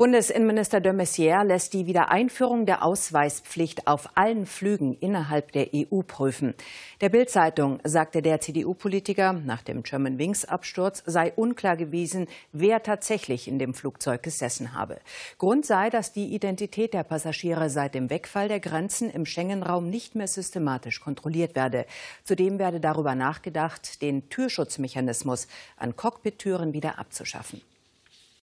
Bundesinnenminister de Maizière lässt die Wiedereinführung der Ausweispflicht auf allen Flügen innerhalb der EU prüfen. Der Bildzeitung sagte der CDU-Politiker, nach dem German Wings absturz sei unklar gewesen, wer tatsächlich in dem Flugzeug gesessen habe. Grund sei, dass die Identität der Passagiere seit dem Wegfall der Grenzen im Schengen-Raum nicht mehr systematisch kontrolliert werde. Zudem werde darüber nachgedacht, den Türschutzmechanismus an Cockpit-Türen wieder abzuschaffen.